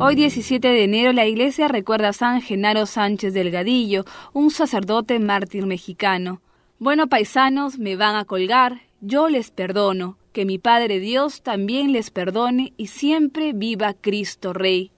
Hoy 17 de enero la iglesia recuerda a San Genaro Sánchez Delgadillo, un sacerdote mártir mexicano. Bueno, paisanos, me van a colgar, yo les perdono, que mi Padre Dios también les perdone y siempre viva Cristo Rey.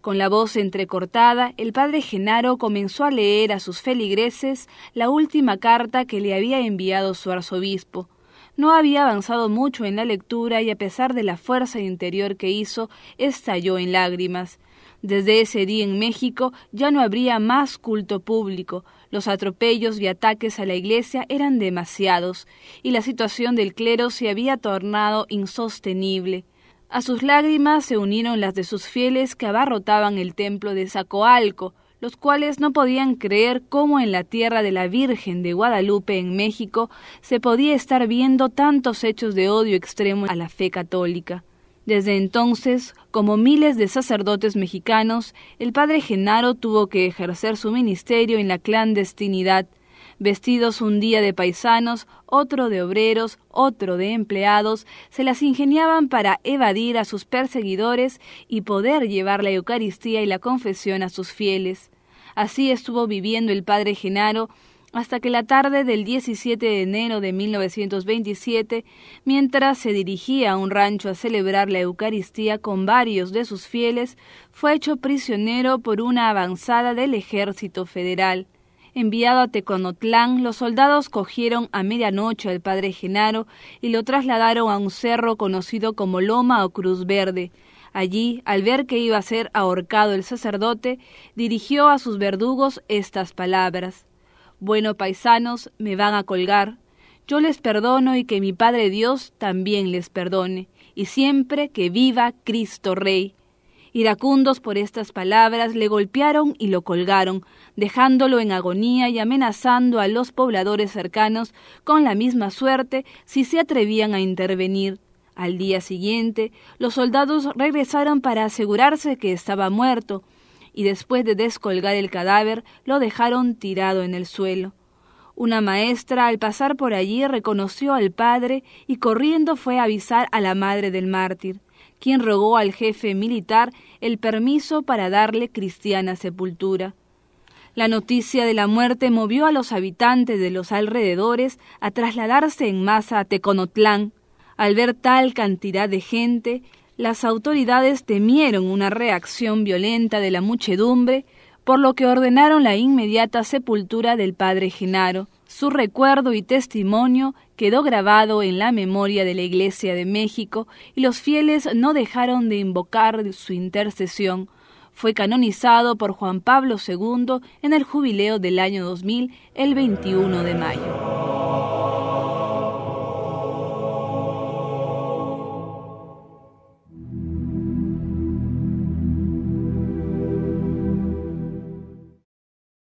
Con la voz entrecortada, el padre Genaro comenzó a leer a sus feligreses la última carta que le había enviado su arzobispo. No había avanzado mucho en la lectura y a pesar de la fuerza interior que hizo, estalló en lágrimas. Desde ese día en México ya no habría más culto público, los atropellos y ataques a la iglesia eran demasiados, y la situación del clero se había tornado insostenible. A sus lágrimas se unieron las de sus fieles que abarrotaban el templo de Zacoalco, los cuales no podían creer cómo en la tierra de la Virgen de Guadalupe en México se podía estar viendo tantos hechos de odio extremo a la fe católica. Desde entonces, como miles de sacerdotes mexicanos, el padre Genaro tuvo que ejercer su ministerio en la clandestinidad, Vestidos un día de paisanos, otro de obreros, otro de empleados, se las ingeniaban para evadir a sus perseguidores y poder llevar la Eucaristía y la confesión a sus fieles. Así estuvo viviendo el padre Genaro hasta que la tarde del 17 de enero de 1927, mientras se dirigía a un rancho a celebrar la Eucaristía con varios de sus fieles, fue hecho prisionero por una avanzada del ejército federal. Enviado a Teconotlán, los soldados cogieron a medianoche al padre Genaro y lo trasladaron a un cerro conocido como Loma o Cruz Verde. Allí, al ver que iba a ser ahorcado el sacerdote, dirigió a sus verdugos estas palabras. Bueno, paisanos, me van a colgar. Yo les perdono y que mi Padre Dios también les perdone, y siempre que viva Cristo Rey. Iracundos por estas palabras le golpearon y lo colgaron, dejándolo en agonía y amenazando a los pobladores cercanos con la misma suerte si se atrevían a intervenir. Al día siguiente, los soldados regresaron para asegurarse que estaba muerto, y después de descolgar el cadáver lo dejaron tirado en el suelo. Una maestra al pasar por allí reconoció al padre y corriendo fue a avisar a la madre del mártir quien rogó al jefe militar el permiso para darle cristiana sepultura. La noticia de la muerte movió a los habitantes de los alrededores a trasladarse en masa a Teconotlán. Al ver tal cantidad de gente, las autoridades temieron una reacción violenta de la muchedumbre por lo que ordenaron la inmediata sepultura del padre Genaro. Su recuerdo y testimonio quedó grabado en la memoria de la Iglesia de México y los fieles no dejaron de invocar su intercesión. Fue canonizado por Juan Pablo II en el jubileo del año 2000, el 21 de mayo.